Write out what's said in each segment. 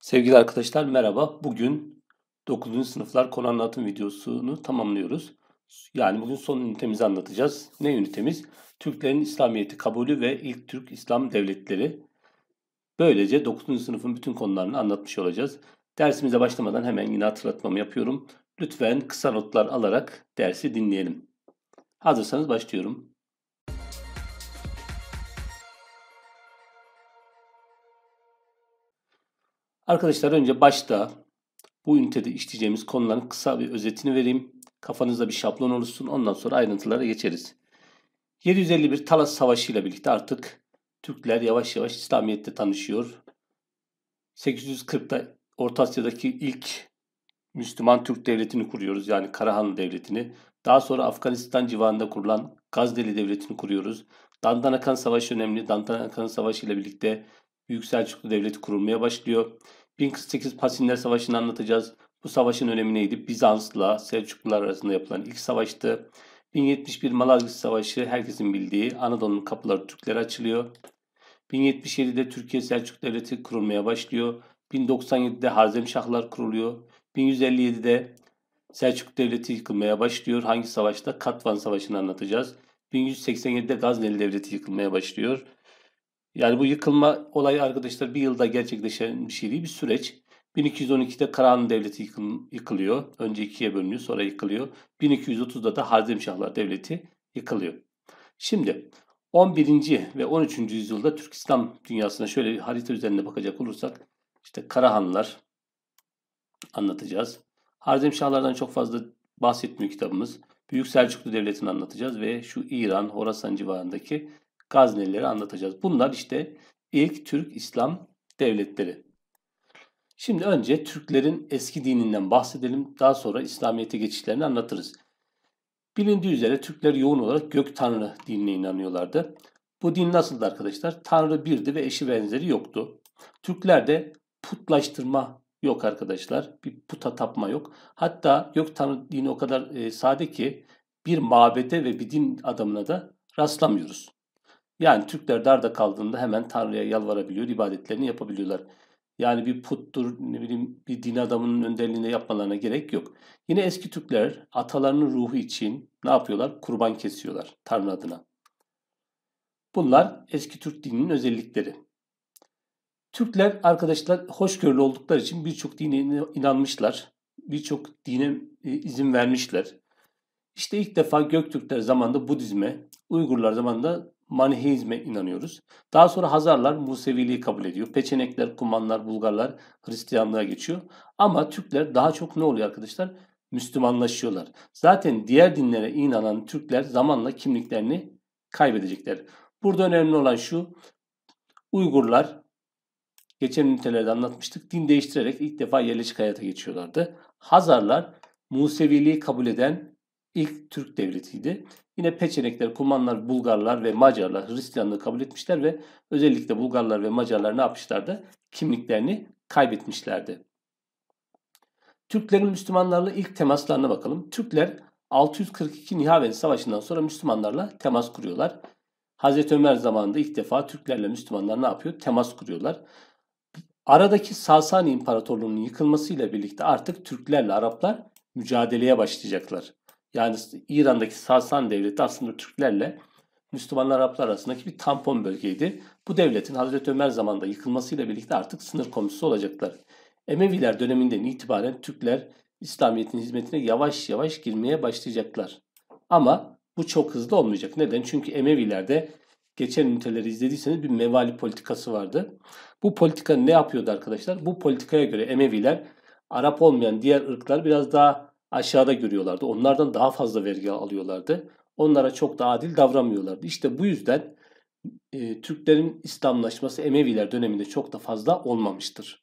Sevgili arkadaşlar merhaba. Bugün 9. sınıflar konu anlatım videosunu tamamlıyoruz. Yani bugün son ünitemizi anlatacağız. Ne ünitemiz? Türklerin İslamiyeti kabulü ve ilk Türk İslam devletleri. Böylece 9. sınıfın bütün konularını anlatmış olacağız. Dersimize başlamadan hemen yine hatırlatmamı yapıyorum. Lütfen kısa notlar alarak dersi dinleyelim. Hazırsanız başlıyorum. Arkadaşlar önce başta bu ünitede işleyeceğimiz konuların kısa bir özetini vereyim. Kafanızda bir şablon olursun Ondan sonra ayrıntılara geçeriz. 751 Talas Savaşı ile birlikte artık Türkler yavaş yavaş İslamiyet'te tanışıyor. 840'ta Orta Asya'daki ilk Müslüman Türk devletini kuruyoruz. Yani Karahan devletini. Daha sonra Afganistan civarında kurulan Gazdeli devletini kuruyoruz. Dandanakan Savaşı önemli. Dandanakan Savaşı ile birlikte Büyük Selçuklu devleti kurulmaya başlıyor. 1048 Pasinler Savaşı'nı anlatacağız. Bu savaşın önemi neydi? Bizans'la Selçuklular arasında yapılan ilk savaştı. 1071 Malazgirt Savaşı herkesin bildiği Anadolu'nun kapıları Türklere açılıyor. 1077'de Türkiye Selçuk Devleti kurulmaya başlıyor. 1097'de Şahlar kuruluyor. 1157'de Selçuk Devleti yıkılmaya başlıyor. Hangi savaşta? Katvan Savaşı'nı anlatacağız. 1187'de Gazneli Devleti yıkılmaya başlıyor. Yani bu yıkılma olayı arkadaşlar bir yılda gerçekleşen bir şey değil, bir süreç. 1212'de Karahanlı Devleti yıkıl, yıkılıyor. Önce ikiye bölünüyor, sonra yıkılıyor. 1230'da da Harzemşahlar Devleti yıkılıyor. Şimdi 11. ve 13. yüzyılda Türk İslam dünyasına şöyle bir harita üzerinde bakacak olursak işte Karahanlar anlatacağız. Harzemşahlardan çok fazla bahsetmiyor kitabımız. Büyük Selçuklu Devleti'ni anlatacağız ve şu İran, Horasan civarındaki Gaznelileri anlatacağız. Bunlar işte ilk Türk İslam devletleri. Şimdi önce Türklerin eski dininden bahsedelim. Daha sonra İslamiyet'e geçişlerini anlatırız. Bilindiği üzere Türkler yoğun olarak gök tanrı dinine inanıyorlardı. Bu din nasıldı arkadaşlar? Tanrı birdi ve eşi benzeri yoktu. Türklerde putlaştırma yok arkadaşlar. Bir puta tapma yok. Hatta gök tanrı dini o kadar e, sade ki bir mabede ve bir din adamına da rastlamıyoruz. Yani Türkler darda kaldığında hemen Tanrı'ya yalvarabiliyor, ibadetlerini yapabiliyorlar. Yani bir puttur, ne bileyim bir din adamının önderliğinde yapmalarına gerek yok. Yine eski Türkler atalarının ruhu için ne yapıyorlar? Kurban kesiyorlar Tanrı adına. Bunlar eski Türk dininin özellikleri. Türkler arkadaşlar hoşgörülü oldukları için birçok dine inanmışlar. Birçok dine e, izin vermişler. İşte ilk defa Göktürkler zamanında Budizme, Uygurlar zamanında Maniheizme inanıyoruz. Daha sonra Hazarlar Museviliği kabul ediyor. Peçenekler, Kumanlar, Bulgarlar Hristiyanlığa geçiyor. Ama Türkler daha çok ne oluyor arkadaşlar? Müslümanlaşıyorlar. Zaten diğer dinlere inanan Türkler zamanla kimliklerini kaybedecekler. Burada önemli olan şu. Uygurlar geçen ünitelerde anlatmıştık. Din değiştirerek ilk defa yerleşik hayata geçiyorlardı. Hazarlar Museviliği kabul eden ilk Türk devletiydi. Yine Peçenekler, Kumanlar, Bulgarlar ve Macarlar Hristiyanlığı kabul etmişler ve özellikle Bulgarlar ve Macarlar ne yapmışlardı? Kimliklerini kaybetmişlerdi. Türklerin Müslümanlarla ilk temaslarına bakalım. Türkler 642 Nihaven Savaşı'ndan sonra Müslümanlarla temas kuruyorlar. Hazreti Ömer zamanında ilk defa Türklerle Müslümanlar ne yapıyor? Temas kuruyorlar. Aradaki Sasani İmparatorluğu'nun yıkılmasıyla birlikte artık Türklerle Araplar mücadeleye başlayacaklar yani İran'daki Sarsan devleti aslında Türklerle Müslümanlar Araplar arasındaki bir tampon bölgeydi. Bu devletin Hazreti Ömer zamanında yıkılmasıyla birlikte artık sınır komşusu olacaklar. Emeviler döneminden itibaren Türkler İslamiyet'in hizmetine yavaş yavaş girmeye başlayacaklar. Ama bu çok hızlı olmayacak. Neden? Çünkü Emevilerde geçen üniteleri izlediyseniz bir mevali politikası vardı. Bu politika ne yapıyordu arkadaşlar? Bu politikaya göre Emeviler Arap olmayan diğer ırklar biraz daha aşağıda görüyorlardı. Onlardan daha fazla vergi alıyorlardı. Onlara çok da adil davranmıyorlardı. İşte bu yüzden e, Türklerin İslamlaşması Emeviler döneminde çok da fazla olmamıştır.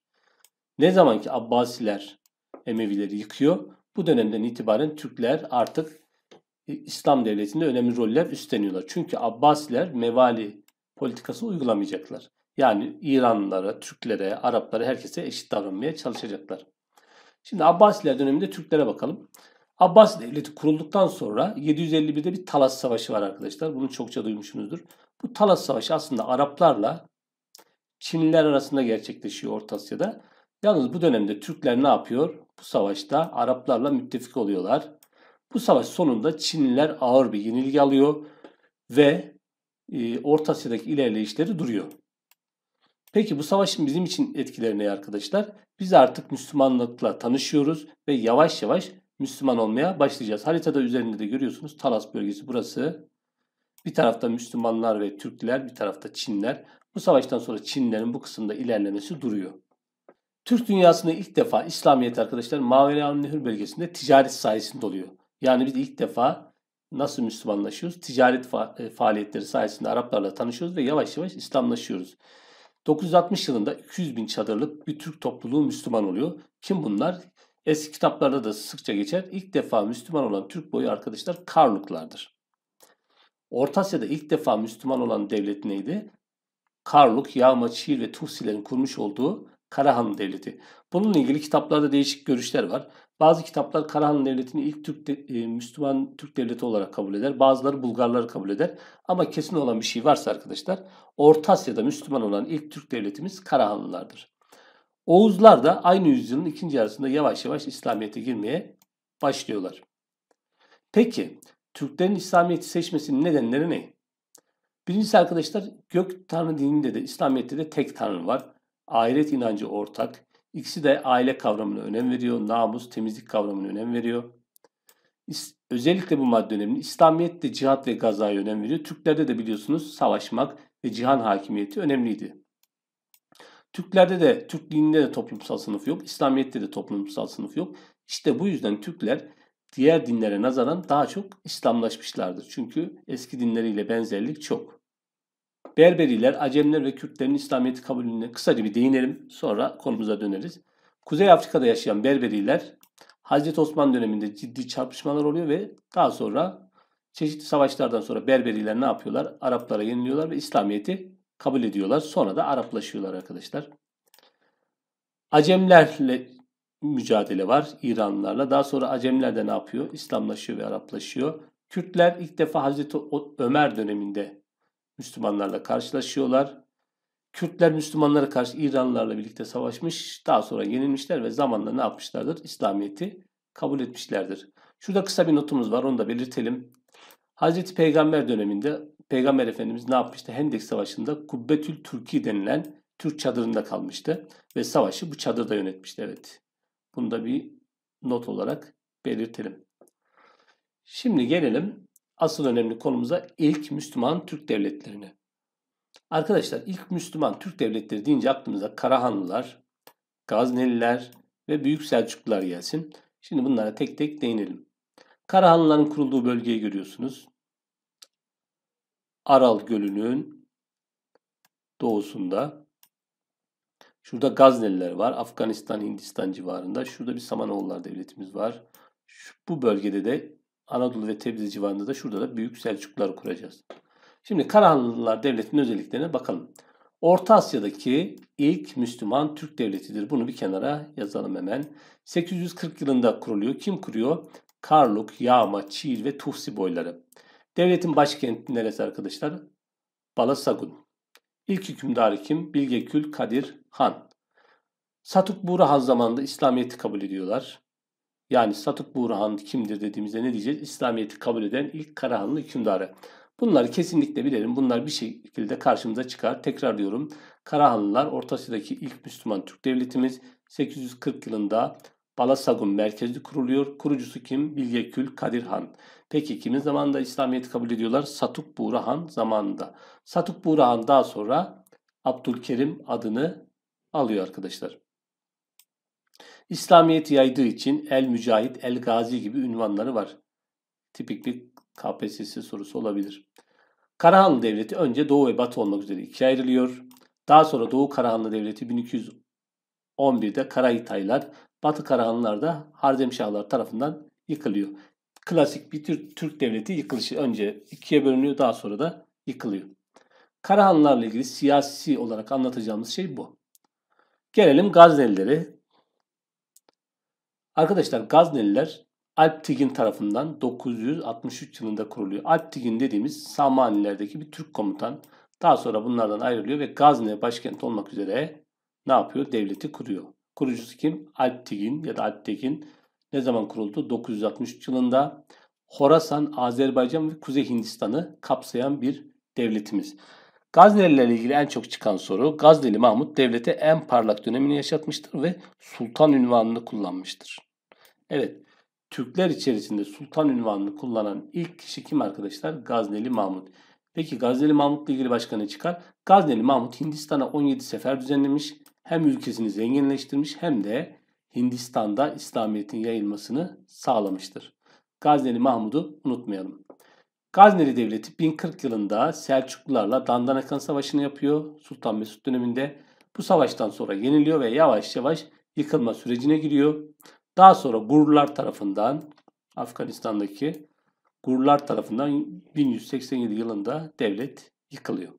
Ne zaman ki Abbasiler Emevileri yıkıyor, bu dönemden itibaren Türkler artık e, İslam devletinde önemli roller üstleniyorlar. Çünkü Abbasiler mevali politikası uygulamayacaklar. Yani İranlılara, Türklere, Araplara herkese eşit davranmaya çalışacaklar. Şimdi Abbasiler döneminde Türklere bakalım. Abbas Devleti kurulduktan sonra 751'de bir Talas Savaşı var arkadaşlar. Bunu çokça duymuşsunuzdur. Bu Talas Savaşı aslında Araplarla Çinliler arasında gerçekleşiyor Orta Asya'da. Yalnız bu dönemde Türkler ne yapıyor? Bu savaşta Araplarla müttefik oluyorlar. Bu savaş sonunda Çinliler ağır bir yenilgi alıyor ve e, Orta Asya'daki ilerleyişleri duruyor. Peki bu savaşın bizim için etkileri ne arkadaşlar? Biz artık Müslümanlıkla tanışıyoruz ve yavaş yavaş Müslüman olmaya başlayacağız. Haritada üzerinde de görüyorsunuz Talas bölgesi burası. Bir tarafta Müslümanlar ve Türkler, bir tarafta Çinler. Bu savaştan sonra Çinlerin bu kısımda ilerlemesi duruyor. Türk dünyasında ilk defa İslamiyet arkadaşlar Maveriyan Nehir bölgesinde ticaret sayesinde oluyor. Yani biz ilk defa nasıl Müslümanlaşıyoruz? Ticaret e, faaliyetleri sayesinde Araplarla tanışıyoruz ve yavaş yavaş İslamlaşıyoruz. 960 yılında 200 bin çadırlık bir Türk topluluğu Müslüman oluyor. Kim bunlar? Eski kitaplarda da sıkça geçer. İlk defa Müslüman olan Türk boyu arkadaşlar Karluklardır. Orta Asya'da ilk defa Müslüman olan devlet neydi? Karluk, Yağmaçil ve Tuhsilerin kurmuş olduğu Karahanlı Devleti. Bununla ilgili kitaplarda değişik görüşler var. Bazı kitaplar Karahanlı Devleti'ni ilk Türk de, e, Müslüman Türk Devleti olarak kabul eder. Bazıları Bulgarları kabul eder. Ama kesin olan bir şey varsa arkadaşlar Orta Asya'da Müslüman olan ilk Türk devletimiz Karahanlılardır. Oğuzlar da aynı yüzyılın ikinci yarısında yavaş yavaş İslamiyet'e girmeye başlıyorlar. Peki Türklerin İslamiyet'i seçmesinin nedenleri ne? Birincisi arkadaşlar gök tanrı dininde de İslamiyet'te de tek tanrı var. Ahiret inancı ortak. İkisi de aile kavramına önem veriyor. Namus, temizlik kavramına önem veriyor. Özellikle bu madde önemli. İslamiyet de cihat ve gazaya önem veriyor. Türklerde de biliyorsunuz savaşmak ve cihan hakimiyeti önemliydi. Türklerde de, Türk dininde de toplumsal sınıf yok. İslamiyet'te de toplumsal sınıf yok. İşte bu yüzden Türkler diğer dinlere nazaran daha çok İslamlaşmışlardır. Çünkü eski dinleriyle benzerlik çok. Berberiler, Acemler ve Kürtlerin İslamiyet'i kabulüne kısaca bir değinelim. Sonra konumuza döneriz. Kuzey Afrika'da yaşayan Berberiler Hazreti Osman döneminde ciddi çarpışmalar oluyor ve daha sonra çeşitli savaşlardan sonra Berberiler ne yapıyorlar? Araplara yeniliyorlar ve İslamiyet'i kabul ediyorlar. Sonra da Araplaşıyorlar arkadaşlar. Acemlerle mücadele var İranlılarla. Daha sonra Acemler de ne yapıyor? İslamlaşıyor ve Araplaşıyor. Kürtler ilk defa Hazreti Ömer döneminde Müslümanlarla karşılaşıyorlar. Kürtler Müslümanlara karşı İranlılarla birlikte savaşmış. Daha sonra yenilmişler ve zamanla ne yapmışlardır? İslamiyet'i kabul etmişlerdir. Şurada kısa bir notumuz var onu da belirtelim. Hazreti Peygamber döneminde Peygamber Efendimiz ne yapmıştı? Hendek Savaşı'nda Kubbetül Türki denilen Türk çadırında kalmıştı ve savaşı bu çadırda yönetmişti. Evet. Bunu da bir not olarak belirtelim. Şimdi gelelim asıl önemli konumuza ilk Müslüman Türk devletlerine. Arkadaşlar ilk Müslüman Türk devletleri deyince aklımıza Karahanlılar, Gazneliler ve Büyük Selçuklular gelsin. Şimdi bunlara tek tek değinelim. Karahanlıların kurulduğu bölgeyi görüyorsunuz. Aral Gölü'nün doğusunda. Şurada Gazneliler var. Afganistan, Hindistan civarında. Şurada bir Samanoğullar devletimiz var. Şu, bu bölgede de Anadolu ve Tebriz civarında da şurada da Büyük Selçuklar kuracağız. Şimdi Karahanlılar Devleti'nin özelliklerine bakalım. Orta Asya'daki ilk Müslüman Türk devletidir. Bunu bir kenara yazalım hemen. 840 yılında kuruluyor. Kim kuruyor? Karluk, Yağma, Çiğil ve Tuhsi boyları. Devletin başkenti neresi arkadaşlar? Balasagun. İlk hükümdarı kim? Bilgekül Kadir Han. Satuk Buğrahan zamanında İslamiyet'i kabul ediyorlar. Yani Satuk Buğrahan kimdir dediğimizde ne diyeceğiz? İslamiyet'i kabul eden ilk Karahanlı hükümdarı. Bunları kesinlikle bilelim. Bunlar bir şekilde karşımıza çıkar. Tekrar diyorum. Karahanlılar Orta ilk Müslüman Türk devletimiz 840 yılında Balasagun merkezli kuruluyor. Kurucusu kim? Bilgekül Kadir Han. Peki kimin zamanında İslamiyet'i kabul ediyorlar? Satuk Buğrahan zamanında. Satuk Buğrahan daha sonra Abdülkerim adını alıyor arkadaşlar. İslamiyet yaydığı için El Mücahit, El Gazi gibi ünvanları var. Tipik bir KPSS sorusu olabilir. Karahanlı Devleti önce Doğu ve Batı olmak üzere ikiye ayrılıyor. Daha sonra Doğu Karahanlı Devleti 1211'de Karahitaylar, Batı Karahanlılar da Harzemşahlar tarafından yıkılıyor. Klasik bir Türk, Türk devleti yıkılışı önce ikiye bölünüyor daha sonra da yıkılıyor. Karahanlılarla ilgili siyasi olarak anlatacağımız şey bu. Gelelim Gaznelilere. Arkadaşlar Gazneliler Alptigin tarafından 963 yılında kuruluyor. Alptigin dediğimiz Samanilerdeki bir Türk komutan. Daha sonra bunlardan ayrılıyor ve Gazne başkent olmak üzere ne yapıyor? Devleti kuruyor. Kurucusu kim? Alptigin ya da Alptekin. Ne zaman kuruldu? 963 yılında. Horasan, Azerbaycan ve Kuzey Hindistan'ı kapsayan bir devletimiz. Gaznelilerle ilgili en çok çıkan soru Gazneli Mahmut devlete en parlak dönemini yaşatmıştır ve sultan ünvanını kullanmıştır. Evet, Türkler içerisinde sultan ünvanını kullanan ilk kişi kim arkadaşlar? Gazneli Mahmut. Peki Gazneli ile ilgili başka ne çıkar? Gazneli Mahmut Hindistan'a 17 sefer düzenlemiş. Hem ülkesini zenginleştirmiş hem de Hindistan'da İslamiyet'in yayılmasını sağlamıştır. Gazneli Mahmud'u unutmayalım. Gazneli Devleti 1040 yılında Selçuklularla Dandanakan Savaşı'nı yapıyor Sultan Mesut döneminde. Bu savaştan sonra yeniliyor ve yavaş yavaş yıkılma sürecine giriyor. Daha sonra Gurlar tarafından Afganistan'daki Gurlar tarafından 1187 yılında devlet yıkılıyor.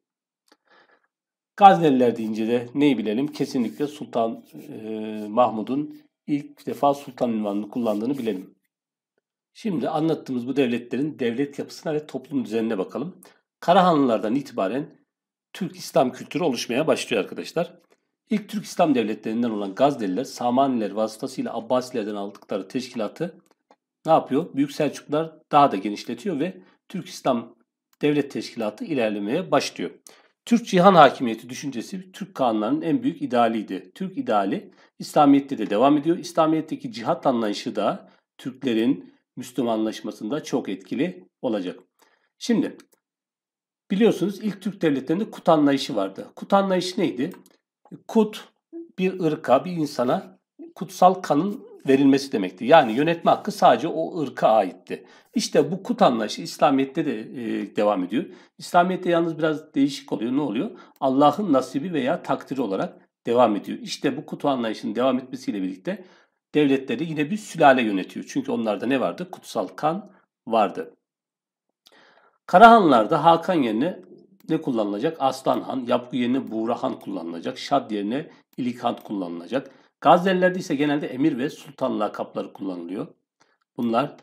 Gazneliler deyince de neyi bilelim? Kesinlikle Sultan e, Mahmud'un ilk defa sultan ünvanını kullandığını bilelim. Şimdi anlattığımız bu devletlerin devlet yapısına ve toplum düzenine bakalım. Karahanlılardan itibaren Türk İslam kültürü oluşmaya başlıyor arkadaşlar. İlk Türk İslam devletlerinden olan Gazneliler, Samaniler vasıtasıyla Abbasilerden aldıkları teşkilatı ne yapıyor? Büyük Selçuklar daha da genişletiyor ve Türk İslam Devlet Teşkilatı ilerlemeye başlıyor. Türk cihan hakimiyeti düşüncesi Türk kanunlarının en büyük idealiydi. Türk ideali İslamiyet'te de devam ediyor. İslamiyet'teki cihat anlayışı da Türklerin Müslümanlaşmasında çok etkili olacak. Şimdi biliyorsunuz ilk Türk devletlerinde kut anlayışı vardı. Kut anlayışı neydi? Kut bir ırka, bir insana kutsal kanın verilmesi demekti. Yani yönetme hakkı sadece o ırka aitti. İşte bu kut anlayışı İslamiyet'te de e, devam ediyor. İslamiyet'te yalnız biraz değişik oluyor. Ne oluyor? Allah'ın nasibi veya takdiri olarak devam ediyor. İşte bu kut anlayışının devam etmesiyle birlikte devletleri yine bir sülale yönetiyor. Çünkü onlarda ne vardı? Kutsal kan vardı. Karahanlarda Hakan yerine ne kullanılacak? Aslanhan, Yapgı yerine Buğrahan kullanılacak. Şad yerine İlikhan kullanılacak. Gaznelilerde ise genelde emir ve sultan lakapları kullanılıyor. Bunlar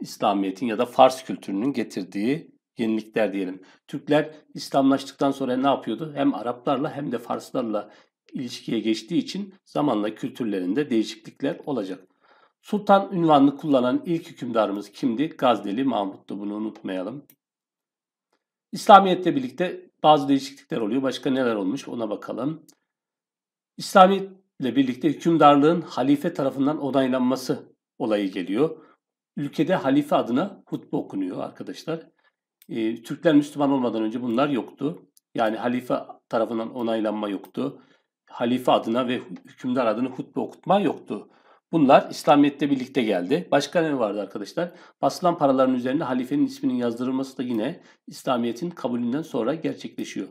İslamiyet'in ya da Fars kültürünün getirdiği yenilikler diyelim. Türkler İslamlaştıktan sonra ne yapıyordu? Hem Araplarla hem de Farslarla ilişkiye geçtiği için zamanla kültürlerinde değişiklikler olacak. Sultan ünvanını kullanan ilk hükümdarımız kimdi? Gazneli Mahmut'tu. Bunu unutmayalım. İslamiyet'le birlikte bazı değişiklikler oluyor. Başka neler olmuş ona bakalım. İslamiyet'le birlikte hükümdarlığın halife tarafından onaylanması olayı geliyor. Ülkede halife adına hutbe okunuyor arkadaşlar. E, Türkler Müslüman olmadan önce bunlar yoktu. Yani halife tarafından onaylanma yoktu. Halife adına ve hükümdar adına hutbe okutma yoktu. Bunlar İslamiyet'te birlikte geldi. Başka ne vardı arkadaşlar? Basılan paraların üzerinde halifenin isminin yazdırılması da yine İslamiyet'in kabulünden sonra gerçekleşiyor.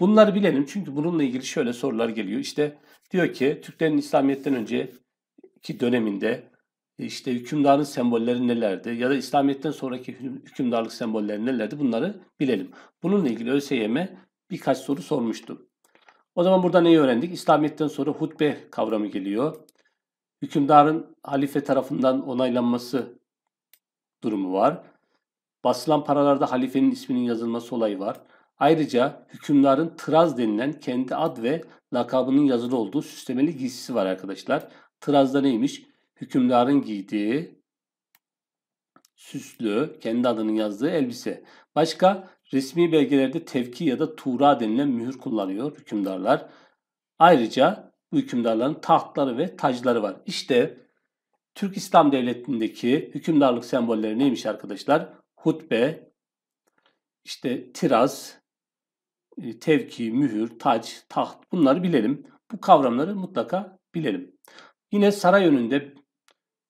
Bunları bilelim çünkü bununla ilgili şöyle sorular geliyor. İşte diyor ki Türklerin İslamiyet'ten önceki döneminde e, işte hükümdarın sembolleri nelerdi ya da İslamiyet'ten sonraki hükümdarlık sembolleri nelerdi bunları bilelim. Bununla ilgili ÖSYM birkaç soru sormuştu. O zaman burada neyi öğrendik? İslamiyet'ten sonra hutbe kavramı geliyor hükümdarın halife tarafından onaylanması durumu var. Basılan paralarda halifenin isminin yazılması olayı var. Ayrıca hükümdarın tıraz denilen kendi ad ve lakabının yazılı olduğu süslemeli giysisi var arkadaşlar. Tıraz da neymiş? Hükümdarın giydiği süslü, kendi adının yazdığı elbise. Başka resmi belgelerde tevki ya da tuğra denilen mühür kullanıyor hükümdarlar. Ayrıca bu hükümdarların tahtları ve tacları var. İşte Türk İslam Devleti'ndeki hükümdarlık sembolleri neymiş arkadaşlar? Hutbe, işte tiraz, e, tevki, mühür, tac, taht bunları bilelim. Bu kavramları mutlaka bilelim. Yine saray önünde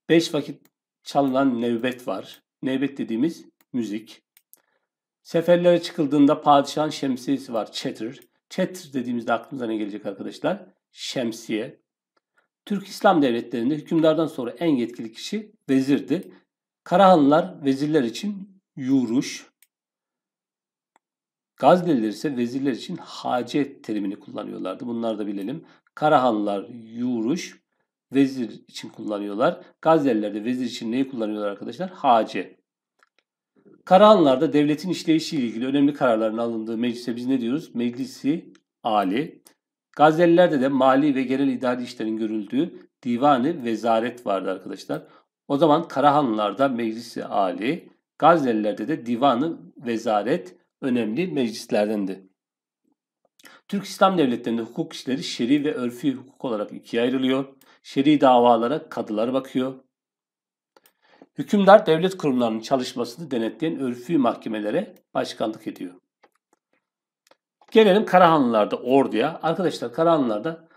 beş vakit çalınan nevbet var. Nevbet dediğimiz müzik. Seferlere çıkıldığında padişahın şemsiyesi var. Çetir. Çetir dediğimizde aklımıza ne gelecek arkadaşlar? Şemsiye. Türk İslam devletlerinde hükümdardan sonra en yetkili kişi vezirdi. Karahanlılar vezirler için yuruş, Gazze'liler ise vezirler için hacet terimini kullanıyorlardı. Bunları da bilelim. Karahanlılar yuruş, vezir için kullanıyorlar. Gazze'liler de vezir için neyi kullanıyorlar arkadaşlar? Hace. Karahanlılarda devletin işleyişiyle ilgili önemli kararların alındığı meclise biz ne diyoruz? Meclisi Ali. Gazelilerde de mali ve genel idari işlerin görüldüğü divanı vezaret vardı arkadaşlar. O zaman Karahanlılarda meclisi ali, Gazelilerde de divanı vezaret önemli meclislerdendi. Türk İslam devletlerinde hukuk işleri şer'i ve örfi hukuk olarak ikiye ayrılıyor. Şer'i davalara kadılar bakıyor. Hükümdar devlet kurumlarının çalışmasını denetleyen örfü mahkemelere başkanlık ediyor. Gelelim Karahanlılarda, Ordu'ya. Arkadaşlar Karahanlılarda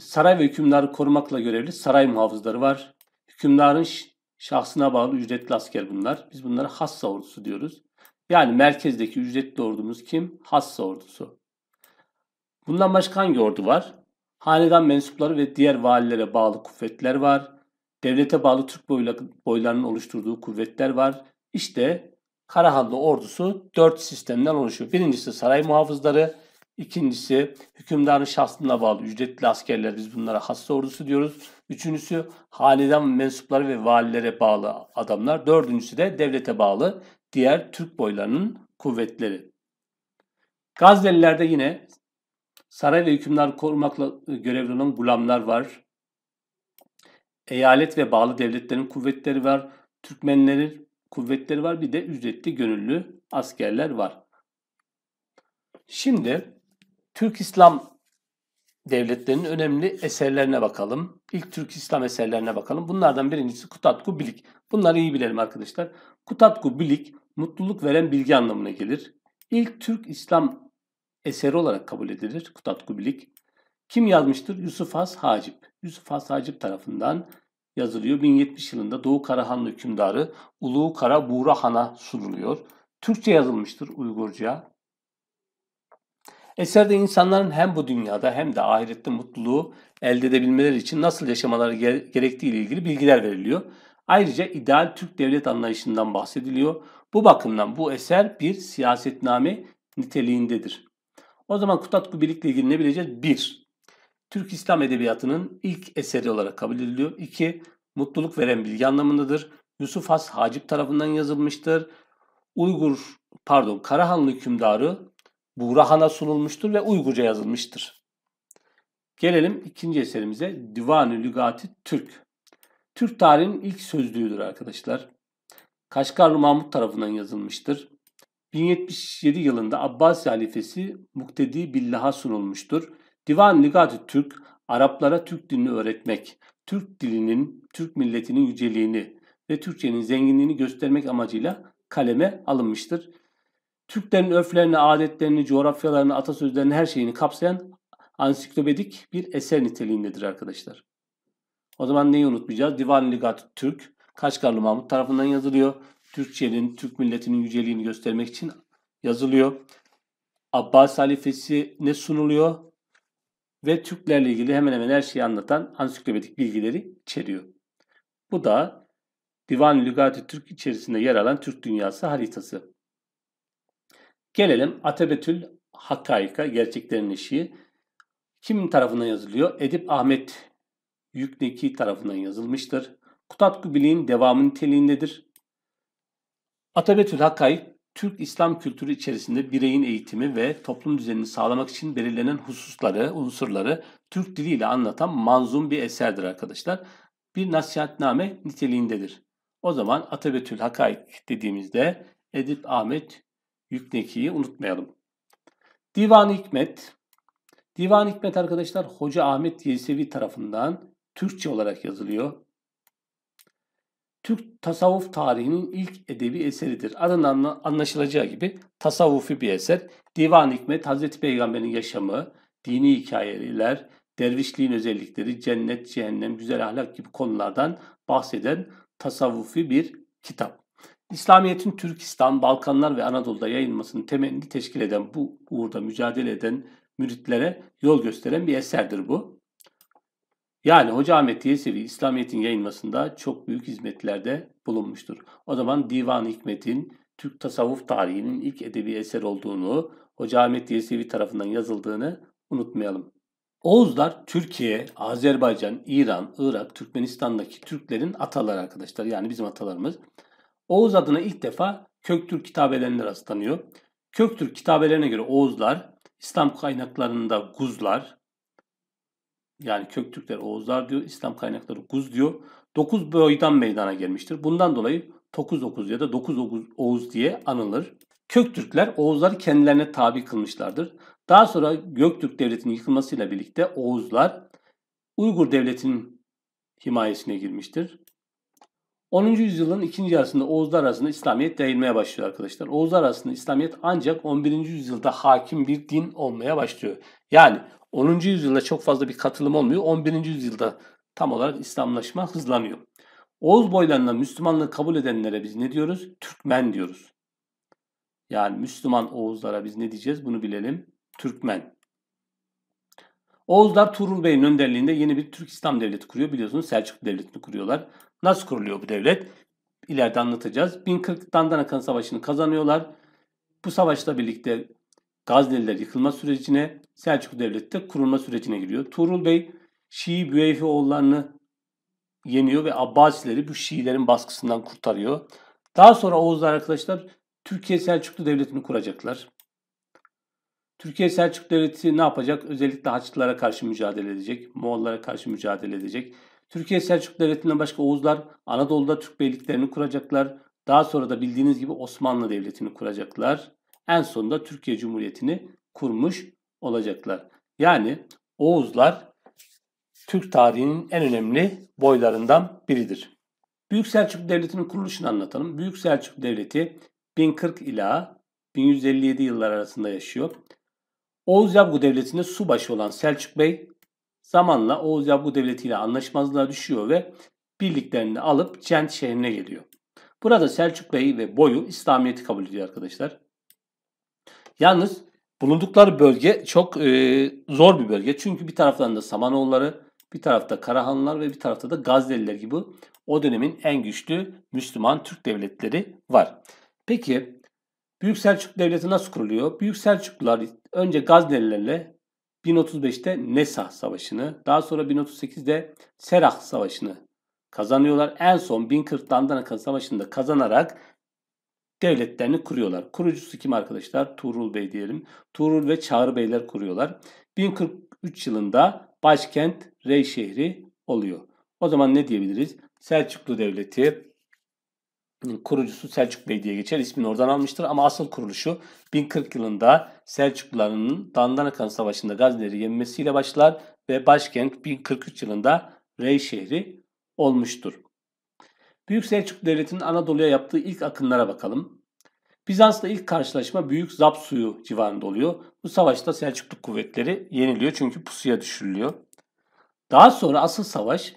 saray ve hükümdarı korumakla görevli saray muhafızları var. Hükümdarın şahsına bağlı ücretli asker bunlar. Biz bunlara hassa ordusu diyoruz. Yani merkezdeki ücretli ordumuz kim? Hassa ordusu. Bundan başka hangi ordu var? Hanedan mensupları ve diğer valilere bağlı kuvvetler var. Devlete bağlı Türk boylarının oluşturduğu kuvvetler var. İşte Karahanlı ordusu dört sistemden oluşuyor. Birincisi saray muhafızları, ikincisi hükümdarın şahsına bağlı ücretli askerler biz bunlara hasta ordusu diyoruz. Üçüncüsü hanedan mensupları ve valilere bağlı adamlar. Dördüncüsü de devlete bağlı diğer Türk boylarının kuvvetleri. Gaznelilerde yine saray ve hükümdarı korumakla görevli olan gulamlar var. Eyalet ve bağlı devletlerin kuvvetleri var. Türkmenlerin kuvvetleri var bir de ücretli gönüllü askerler var. Şimdi Türk İslam devletlerinin önemli eserlerine bakalım. İlk Türk İslam eserlerine bakalım. Bunlardan birincisi Kutatku Bilik. Bunları iyi bilelim arkadaşlar. Kutatku Bilik mutluluk veren bilgi anlamına gelir. İlk Türk İslam eseri olarak kabul edilir Kutatku Bilik. Kim yazmıştır? Yusuf Has Hacip. Yusuf Has Hacip tarafından yazılıyor. 1070 yılında Doğu Karahanlı hükümdarı Ulu Kara Buğra Han'a sunuluyor. Türkçe yazılmıştır Uygurca. Eserde insanların hem bu dünyada hem de ahirette mutluluğu elde edebilmeleri için nasıl yaşamaları gerektiği ile ilgili bilgiler veriliyor. Ayrıca ideal Türk devlet anlayışından bahsediliyor. Bu bakımdan bu eser bir siyasetname niteliğindedir. O zaman Kutatku Birlik'le ilgili ne bileceğiz? 1. Türk İslam Edebiyatı'nın ilk eseri olarak kabul ediliyor. 2. Mutluluk veren bilgi anlamındadır. Yusuf Has Hacip tarafından yazılmıştır. Uygur, pardon Karahanlı hükümdarı Buğrahan'a sunulmuştur ve Uygurca yazılmıştır. Gelelim ikinci eserimize Divanü Lügati Türk. Türk tarihinin ilk sözlüğüdür arkadaşlar. Kaşgarlı Mahmut tarafından yazılmıştır. 1077 yılında Abbas halifesi Muktedi Billah'a sunulmuştur. Divan Ligat-ı Türk, Araplara Türk dilini öğretmek, Türk dilinin, Türk milletinin yüceliğini ve Türkçenin zenginliğini göstermek amacıyla kaleme alınmıştır. Türklerin öflerini, adetlerini, coğrafyalarını, atasözlerini, her şeyini kapsayan ansiklopedik bir eser niteliğindedir arkadaşlar. O zaman neyi unutmayacağız? Divan Ligat Türk, Kaşgarlı Mahmut tarafından yazılıyor. Türkçenin, Türk milletinin yüceliğini göstermek için yazılıyor. Abbas halifesine sunuluyor ve Türklerle ilgili hemen hemen her şeyi anlatan ansiklopedik bilgileri içeriyor. Bu da Divan Lügati Türk içerisinde yer alan Türk dünyası haritası. Gelelim Atabetül Hakkaika, gerçeklerin eşiği. Kim tarafından yazılıyor? Edip Ahmet Yükneki tarafından yazılmıştır. Kutatku Biliğin devamı niteliğindedir. Atabetül Hakkaik Türk İslam kültürü içerisinde bireyin eğitimi ve toplum düzenini sağlamak için belirlenen hususları, unsurları Türk diliyle anlatan manzum bir eserdir arkadaşlar. Bir nasihatname niteliğindedir. O zaman Atabetül Hakaik dediğimizde Edip Ahmet Yükneki'yi unutmayalım. Divan Hikmet Divan Hikmet arkadaşlar Hoca Ahmet Yesevi tarafından Türkçe olarak yazılıyor. Türk tasavvuf tarihinin ilk edebi eseridir. Adından anlaşılacağı gibi tasavvufi bir eser. Divan Hikmet, Hazreti Peygamber'in yaşamı, dini hikayeler, dervişliğin özellikleri, cennet, cehennem, güzel ahlak gibi konulardan bahseden tasavvufi bir kitap. İslamiyet'in Türkistan, Balkanlar ve Anadolu'da yayılmasının temelini teşkil eden bu uğurda mücadele eden müritlere yol gösteren bir eserdir bu. Yani Hoca Ahmet Yesevi İslamiyet'in yayılmasında çok büyük hizmetlerde bulunmuştur. O zaman Divan Hikmet'in Türk tasavvuf tarihinin ilk edebi eser olduğunu, Hoca Ahmet Yesevi tarafından yazıldığını unutmayalım. Oğuzlar Türkiye, Azerbaycan, İran, Irak, Türkmenistan'daki Türklerin ataları arkadaşlar. Yani bizim atalarımız. Oğuz adına ilk defa Köktürk kitabelerinde rastlanıyor. Köktürk kitabelerine göre Oğuzlar, İslam kaynaklarında Guzlar, yani Köktürkler Oğuzlar diyor, İslam kaynakları Guz diyor. 9 boydan meydana gelmiştir. Bundan dolayı 99 ya da 9 Oğuz diye anılır. Köktürkler Oğuzları kendilerine tabi kılmışlardır. Daha sonra Göktürk Devleti'nin yıkılmasıyla birlikte Oğuzlar Uygur Devleti'nin himayesine girmiştir. 10. yüzyılın ikinci yarısında Oğuzlar arasında İslamiyet yayılmaya başlıyor arkadaşlar. Oğuzlar arasında İslamiyet ancak 11. yüzyılda hakim bir din olmaya başlıyor. Yani 10. yüzyılda çok fazla bir katılım olmuyor. 11. yüzyılda tam olarak İslamlaşma hızlanıyor. Oğuz boylarında Müslümanlığı kabul edenlere biz ne diyoruz? Türkmen diyoruz. Yani Müslüman Oğuzlara biz ne diyeceğiz? Bunu bilelim. Türkmen. Oğuzlar Tuğrul Bey'in önderliğinde yeni bir Türk İslam Devleti kuruyor. Biliyorsunuz Selçuk Devleti'ni kuruyorlar. Nasıl kuruluyor bu devlet? İleride anlatacağız. 1040 Dandanakan Savaşı'nı kazanıyorlar. Bu savaşla birlikte Gazneliler yıkılma sürecine, Selçuklu Devleti de kurulma sürecine giriyor. Tuğrul Bey Şii Büyeyfi oğullarını yeniyor ve Abbasileri bu Şiilerin baskısından kurtarıyor. Daha sonra Oğuzlar arkadaşlar Türkiye Selçuklu Devleti'ni kuracaklar. Türkiye Selçuk Devleti ne yapacak? Özellikle Haçlılara karşı mücadele edecek, Moğollara karşı mücadele edecek. Türkiye Selçuk Devleti'nden başka Oğuzlar Anadolu'da Türk beyliklerini kuracaklar. Daha sonra da bildiğiniz gibi Osmanlı Devleti'ni kuracaklar en sonunda Türkiye Cumhuriyeti'ni kurmuş olacaklar. Yani Oğuzlar Türk tarihinin en önemli boylarından biridir. Büyük Selçuk Devleti'nin kuruluşunu anlatalım. Büyük Selçuk Devleti 1040 ila 1157 yıllar arasında yaşıyor. Oğuz Yabgu Devleti'nde subaşı olan Selçuk Bey zamanla Oğuz Yabgu Devleti ile anlaşmazlığa düşüyor ve birliklerini alıp Cent şehrine geliyor. Burada Selçuk Bey ve boyu İslamiyet'i kabul ediyor arkadaşlar. Yalnız bulundukları bölge çok e, zor bir bölge. Çünkü bir taraftan da Samanoğulları, bir tarafta Karahanlılar ve bir tarafta da Gazneliler gibi o dönemin en güçlü Müslüman Türk devletleri var. Peki Büyük Selçuk Devleti nasıl kuruluyor? Büyük Selçuklular önce Gaznelilerle 1035'te Nesah Savaşı'nı, daha sonra 1038'de Serah Savaşı'nı kazanıyorlar. En son 1040'da Andanaka Savaşı'nda kazanarak devletlerini kuruyorlar. Kurucusu kim arkadaşlar? Tuğrul Bey diyelim. Tuğrul ve Çağrı Beyler kuruyorlar. 1043 yılında başkent Rey şehri oluyor. O zaman ne diyebiliriz? Selçuklu Devleti ıı, kurucusu Selçuk Bey diye geçer. İsmini oradan almıştır ama asıl kuruluşu 1040 yılında Selçukluların Dandanakan Savaşı'nda Gazileri yenmesiyle başlar ve başkent 1043 yılında Rey şehri olmuştur. Büyük Selçuk Devleti'nin Anadolu'ya yaptığı ilk akınlara bakalım. Bizans'la ilk karşılaşma Büyük Zap Suyu civarında oluyor. Bu savaşta Selçuklu kuvvetleri yeniliyor çünkü pusuya düşürülüyor. Daha sonra asıl savaş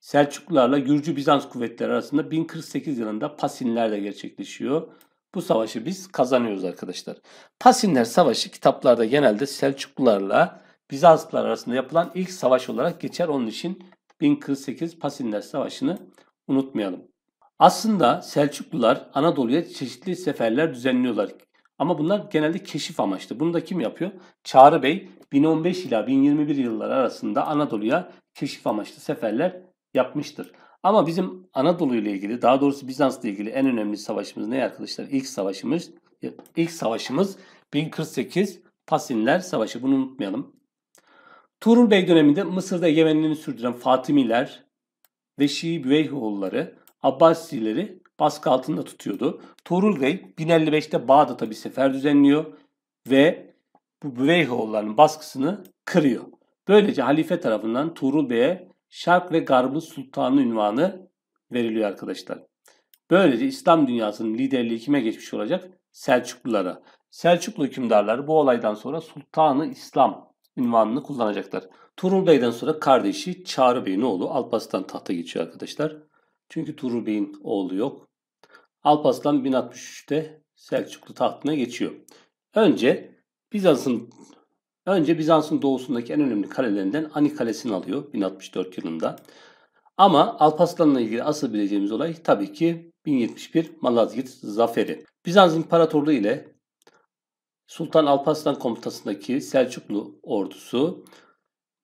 Selçuklularla Gürcü Bizans kuvvetleri arasında 1048 yılında Pasinler'de gerçekleşiyor. Bu savaşı biz kazanıyoruz arkadaşlar. Pasinler Savaşı kitaplarda genelde Selçuklularla Bizanslılar arasında yapılan ilk savaş olarak geçer. Onun için 1048 Pasinler Savaşı'nı unutmayalım. Aslında Selçuklular Anadolu'ya çeşitli seferler düzenliyorlar. Ama bunlar genelde keşif amaçlı. Bunu da kim yapıyor? Çağrı Bey 1015 ila 1021 yılları arasında Anadolu'ya keşif amaçlı seferler yapmıştır. Ama bizim Anadolu ile ilgili, daha doğrusu Bizans ile ilgili en önemli savaşımız ne arkadaşlar? İlk savaşımız ilk savaşımız 1048 Pasinler Savaşı. Bunu unutmayalım. Tuğrul Bey döneminde Mısır'da egemenliğini sürdüren Fatimiler ve Şii Büveyhoğulları Abbasileri baskı altında tutuyordu. Torul Bey 1055'te Bağdat'a bir sefer düzenliyor ve bu Büveyhoğullarının baskısını kırıyor. Böylece halife tarafından Torul Bey'e Şark ve Garb'ın sultanı ünvanı veriliyor arkadaşlar. Böylece İslam dünyasının liderliği kime geçmiş olacak? Selçuklulara. Selçuklu hükümdarları bu olaydan sonra Sultanı İslam ünvanını kullanacaklar. Tuğrul Bey'den sonra kardeşi Çağrı Bey'in oğlu Alparslan tahta geçiyor arkadaşlar. Çünkü Tuğrul Bey'in oğlu yok. Alparslan 1063'te Selçuklu tahtına geçiyor. Önce Bizans'ın önce Bizans'ın doğusundaki en önemli kalelerinden Ani Kalesi'ni alıyor 1064 yılında. Ama Alparslan'la ilgili asıl bileceğimiz olay tabii ki 1071 Malazgirt zaferi. Bizans İmparatorluğu ile Sultan Alparslan komutasındaki Selçuklu ordusu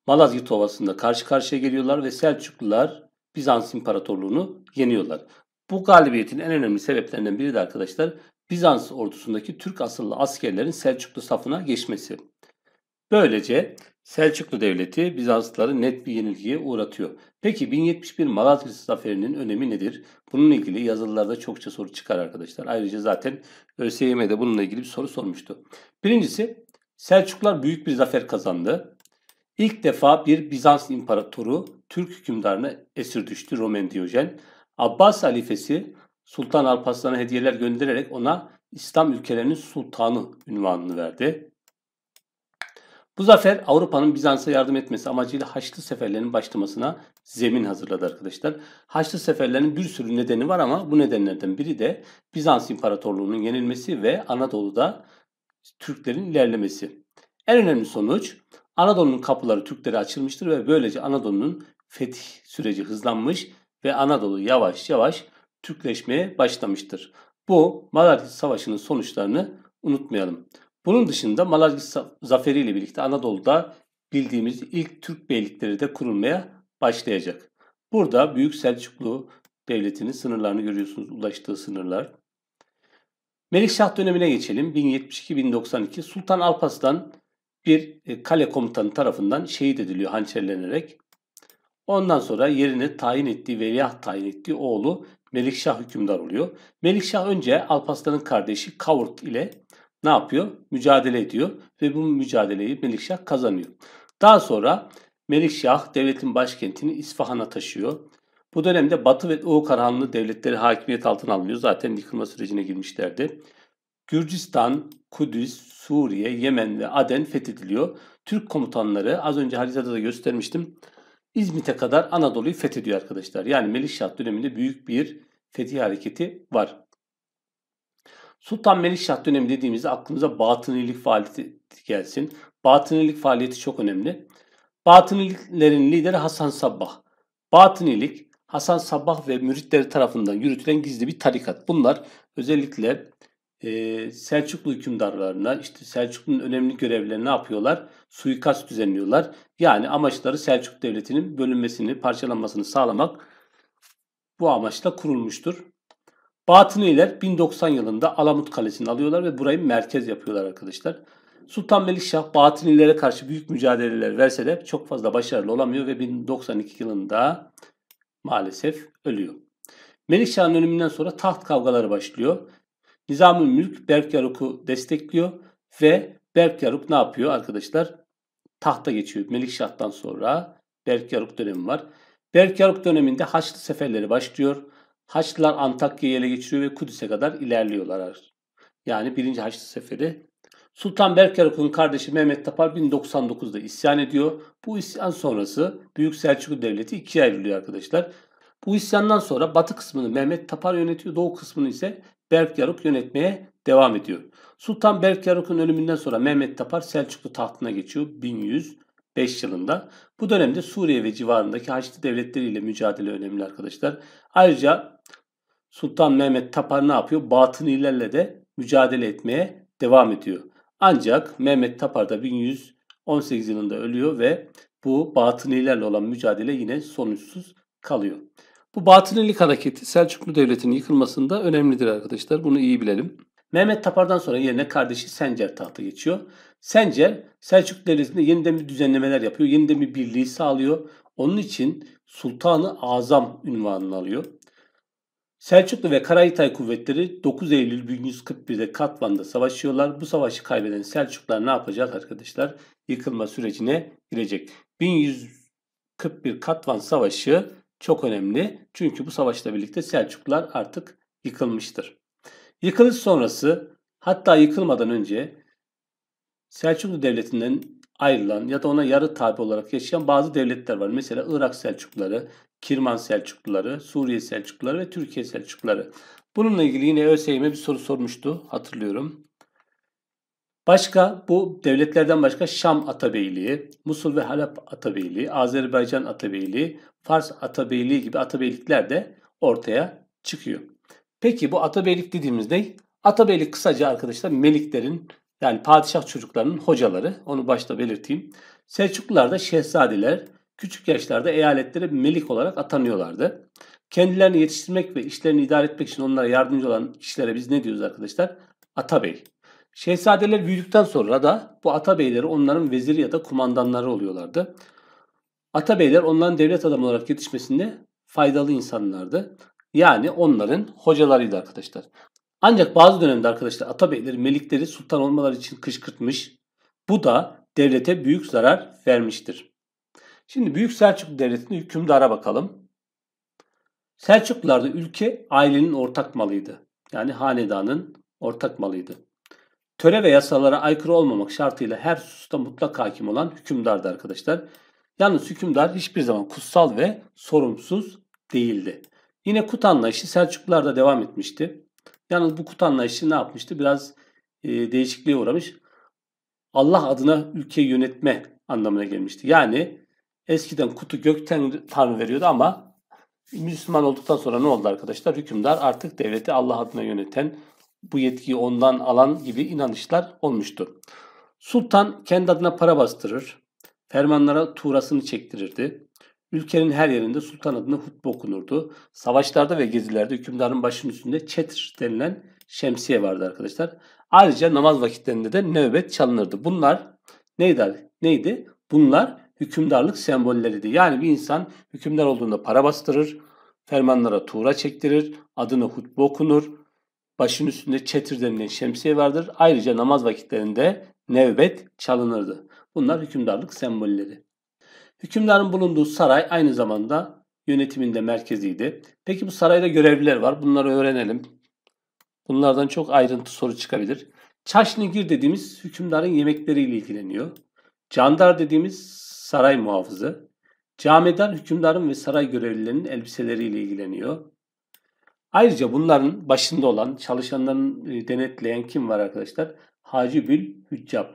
Malazgirt Ovası'nda karşı karşıya geliyorlar ve Selçuklular Bizans İmparatorluğunu yeniyorlar. Bu galibiyetin en önemli sebeplerinden biri de arkadaşlar Bizans ordusundaki Türk asıllı askerlerin Selçuklu safına geçmesi. Böylece Selçuklu Devleti Bizanslıları net bir yenilgiye uğratıyor. Peki 1071 Malatya Zaferi'nin önemi nedir? Bununla ilgili yazılılarda çokça soru çıkar arkadaşlar. Ayrıca zaten ÖSYM'de bununla ilgili bir soru sormuştu. Birincisi Selçuklar büyük bir zafer kazandı. İlk defa bir Bizans imparatoru Türk hükümdarına esir düştü Roman Diyojen. Abbas halifesi Sultan Alparslan'a hediyeler göndererek ona İslam ülkelerinin sultanı ünvanını verdi. Bu zafer Avrupa'nın Bizans'a yardım etmesi amacıyla Haçlı seferlerinin başlamasına zemin hazırladı arkadaşlar. Haçlı seferlerinin bir sürü nedeni var ama bu nedenlerden biri de Bizans İmparatorluğu'nun yenilmesi ve Anadolu'da Türklerin ilerlemesi. En önemli sonuç Anadolu'nun kapıları Türklere açılmıştır ve böylece Anadolu'nun fetih süreci hızlanmış ve Anadolu yavaş yavaş Türkleşmeye başlamıştır. Bu Malatya Savaşı'nın sonuçlarını unutmayalım. Bunun dışında Malazgirt zaferi ile birlikte Anadolu'da bildiğimiz ilk Türk beylikleri de kurulmaya başlayacak. Burada Büyük Selçuklu Devleti'nin sınırlarını görüyorsunuz, ulaştığı sınırlar. Melikşah dönemine geçelim. 1072-1092 Sultan Alpaslan bir e, kale komutanı tarafından şehit ediliyor hançerlenerek. Ondan sonra yerine tayin ettiği, veliaht tayin ettiği oğlu Melikşah hükümdar oluyor. Melikşah önce Alparslan'ın kardeşi Kavurt ile ne yapıyor? Mücadele ediyor ve bu mücadeleyi Melikşah kazanıyor. Daha sonra Melikşah devletin başkentini İsfahan'a taşıyor. Bu dönemde Batı ve Doğu Karahanlı devletleri hakimiyet altına alınıyor. Zaten yıkılma sürecine girmişlerdi. Gürcistan, Kudüs, Suriye, Yemen ve Aden fethediliyor. Türk komutanları az önce haritada da göstermiştim. İzmit'e kadar Anadolu'yu fethediyor arkadaşlar. Yani Melikşah döneminde büyük bir fetih hareketi var. Sultan Melikşah dönemi dediğimizde aklımıza batınilik faaliyeti gelsin. Batınilik faaliyeti çok önemli. Batıniliklerin lideri Hasan Sabbah. Batınilik Hasan Sabbah ve müritleri tarafından yürütülen gizli bir tarikat. Bunlar özellikle e, Selçuklu hükümdarlarına, işte Selçuklu'nun önemli görevlerini ne yapıyorlar? Suikast düzenliyorlar. Yani amaçları Selçuk Devleti'nin bölünmesini, parçalanmasını sağlamak bu amaçla kurulmuştur. Batıniler 1090 yılında Alamut Kalesi'ni alıyorlar ve burayı merkez yapıyorlar arkadaşlar. Sultan Melikşah Batınilere karşı büyük mücadeleler verse de çok fazla başarılı olamıyor ve 1092 yılında maalesef ölüyor. Melikşah'ın ölümünden sonra taht kavgaları başlıyor. Nizamül Mülk Berkyaruk'u destekliyor ve Berkyaruk ne yapıyor arkadaşlar? Tahta geçiyor. Melikşah'tan sonra Berkyaruk dönemi var. Berkyaruk döneminde Haçlı seferleri başlıyor. Haçlılar Antakya'yı ele geçiriyor ve Kudüs'e kadar ilerliyorlar. Yani birinci Haçlı Seferi. Sultan Berkerak'ın kardeşi Mehmet Tapar 1099'da isyan ediyor. Bu isyan sonrası Büyük Selçuklu Devleti ikiye ayrılıyor arkadaşlar. Bu isyandan sonra batı kısmını Mehmet Tapar yönetiyor, doğu kısmını ise Berkyaruk yönetmeye devam ediyor. Sultan Berkyaruk'un ölümünden sonra Mehmet Tapar Selçuklu tahtına geçiyor 1105 yılında. Bu dönemde Suriye ve civarındaki Haçlı devletleriyle mücadele önemli arkadaşlar. Ayrıca Sultan Mehmet Tapar ne yapıyor? Batınilerle de mücadele etmeye devam ediyor. Ancak Mehmet Tapar da 1118 yılında ölüyor ve bu batınilerle olan mücadele yine sonuçsuz kalıyor. Bu batınilik hareketi Selçuklu Devleti'nin yıkılmasında önemlidir arkadaşlar. Bunu iyi bilelim. Mehmet Tapar'dan sonra yerine kardeşi Sencer tahta geçiyor. Sencer Selçuk Devleti'nde yeniden bir düzenlemeler yapıyor. Yeniden bir birliği sağlıyor. Onun için Sultanı Azam ünvanını alıyor. Selçuklu ve Karayitay kuvvetleri 9 Eylül 1141'de Katvan'da savaşıyorlar. Bu savaşı kaybeden Selçuklar ne yapacak arkadaşlar? Yıkılma sürecine girecek. 1141 Katvan Savaşı çok önemli. Çünkü bu savaşla birlikte Selçuklar artık yıkılmıştır. Yıkılış sonrası hatta yıkılmadan önce Selçuklu Devleti'nden ayrılan ya da ona yarı tabi olarak yaşayan bazı devletler var. Mesela Irak Selçukluları, Kirman Selçukluları, Suriye Selçukluları ve Türkiye Selçukluları. Bununla ilgili yine ÖSYM'e bir soru sormuştu hatırlıyorum. Başka bu devletlerden başka Şam Atabeyliği, Musul ve Halep Atabeyliği, Azerbaycan Atabeyliği, Fars Atabeyliği gibi atabeylikler de ortaya çıkıyor. Peki bu atabeylik dediğimiz ne? Atabeylik kısaca arkadaşlar meliklerin yani padişah çocuklarının hocaları. Onu başta belirteyim. Selçuklular da şehzadeler, küçük yaşlarda eyaletlere melik olarak atanıyorlardı. Kendilerini yetiştirmek ve işlerini idare etmek için onlara yardımcı olan kişilere biz ne diyoruz arkadaşlar? Atabey. Şehzadeler büyüdükten sonra da bu atabeyleri onların veziri ya da kumandanları oluyorlardı. Atabeyler onların devlet adamı olarak yetişmesinde faydalı insanlardı. Yani onların hocalarıydı arkadaşlar. Ancak bazı dönemde arkadaşlar atabeyleri melikleri sultan olmaları için kışkırtmış. Bu da devlete büyük zarar vermiştir. Şimdi Büyük Selçuklu Devleti'nin hükümdara bakalım. Selçuklarda ülke ailenin ortak malıydı. Yani hanedanın ortak malıydı. Töre ve yasalara aykırı olmamak şartıyla her hususta mutlak hakim olan hükümdardı arkadaşlar. Yalnız hükümdar hiçbir zaman kutsal ve sorumsuz değildi. Yine kut anlayışı Selçuklarda devam etmişti. Yalnız bu kut anlayışı ne yapmıştı? Biraz e, değişikliğe uğramış. Allah adına ülkeyi yönetme anlamına gelmişti. Yani Eskiden kutu gökten Tanrı veriyordu ama Müslüman olduktan sonra ne oldu arkadaşlar? Hükümdar artık devleti Allah adına yöneten, bu yetkiyi ondan alan gibi inanışlar olmuştu. Sultan kendi adına para bastırır, fermanlara tuğrasını çektirirdi. Ülkenin her yerinde sultan adına hutbe okunurdu. Savaşlarda ve gezilerde hükümdarın başının üstünde çetir denilen şemsiye vardı arkadaşlar. Ayrıca namaz vakitlerinde de nöbet çalınırdı. Bunlar neydi? Neydi? Bunlar hükümdarlık sembolleriydi. Yani bir insan hükümdar olduğunda para bastırır, fermanlara tuğra çektirir, adını hutbe okunur, başın üstünde çetir denilen şemsiye vardır. Ayrıca namaz vakitlerinde nevbet çalınırdı. Bunlar hükümdarlık sembolleri. Hükümdarın bulunduğu saray aynı zamanda yönetiminde merkeziydi. Peki bu sarayda görevliler var. Bunları öğrenelim. Bunlardan çok ayrıntı soru çıkabilir. Çaşnigir dediğimiz hükümdarın yemekleriyle ilgileniyor. Candar dediğimiz saray muhafızı, camidar hükümdarın ve saray görevlilerinin elbiseleriyle ilgileniyor. Ayrıca bunların başında olan çalışanların e, denetleyen kim var arkadaşlar? Hacı Bül Hüccab.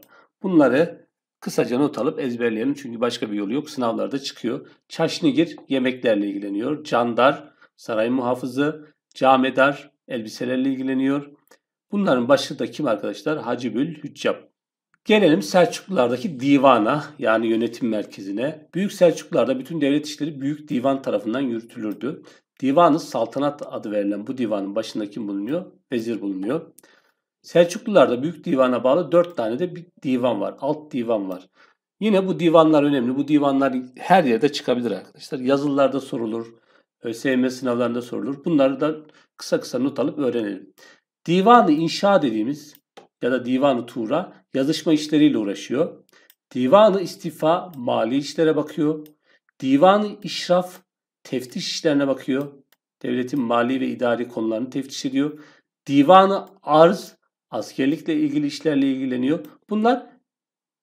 Bunları kısaca not alıp ezberleyelim çünkü başka bir yolu yok. Sınavlarda çıkıyor. Çaşnigir yemeklerle ilgileniyor. Candar, saray muhafızı, camedar elbiselerle ilgileniyor. Bunların başında kim arkadaşlar? Hacı Bül Hüccab. Gelelim Selçuklulardaki divana yani yönetim merkezine. Büyük Selçuklularda bütün devlet işleri Büyük Divan tarafından yürütülürdü. Divanı saltanat adı verilen bu divanın başında kim bulunuyor? Vezir bulunuyor. Selçuklularda Büyük Divan'a bağlı dört tane de bir divan var. Alt divan var. Yine bu divanlar önemli. Bu divanlar her yerde çıkabilir arkadaşlar. Yazılılarda sorulur. ÖSYM sınavlarında sorulur. Bunları da kısa kısa not alıp öğrenelim. Divanı inşa dediğimiz ya da divanı tuğra yazışma işleriyle uğraşıyor. Divanı istifa mali işlere bakıyor. Divanı işraf teftiş işlerine bakıyor. Devletin mali ve idari konularını teftiş ediyor. Divanı arz askerlikle ilgili işlerle ilgileniyor. Bunlar